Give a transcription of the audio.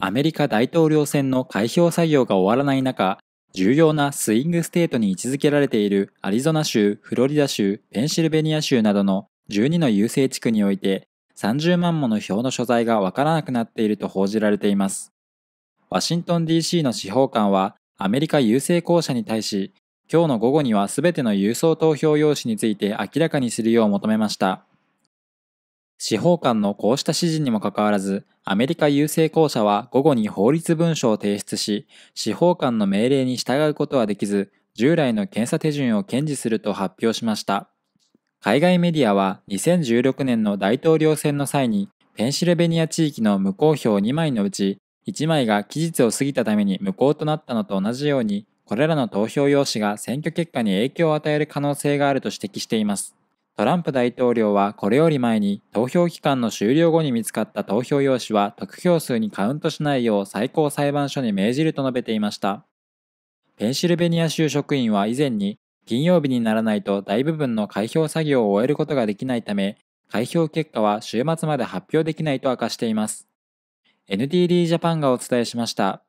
アメリカ大統領選の開票作業が終わらない中、重要なスイングステートに位置づけられているアリゾナ州、フロリダ州、ペンシルベニア州などの12の優勢地区において30万もの票の所在がわからなくなっていると報じられています。ワシントン DC の司法官はアメリカ優勢公社に対し、今日の午後には全ての郵送投票用紙について明らかにするよう求めました。司法官のこうした指示にもかかわらず、アメリカ郵政公社は午後に法律文書を提出し、司法官の命令に従うことはできず、従来の検査手順を堅持すると発表しました。海外メディアは2016年の大統領選の際に、ペンシルベニア地域の無効票2枚のうち、1枚が期日を過ぎたために無効となったのと同じように、これらの投票用紙が選挙結果に影響を与える可能性があると指摘しています。トランプ大統領はこれより前に投票期間の終了後に見つかった投票用紙は得票数にカウントしないよう最高裁判所に命じると述べていました。ペンシルベニア州職員は以前に金曜日にならないと大部分の開票作業を終えることができないため、開票結果は週末まで発表できないと明かしています。NTD ジャパンがお伝えしました。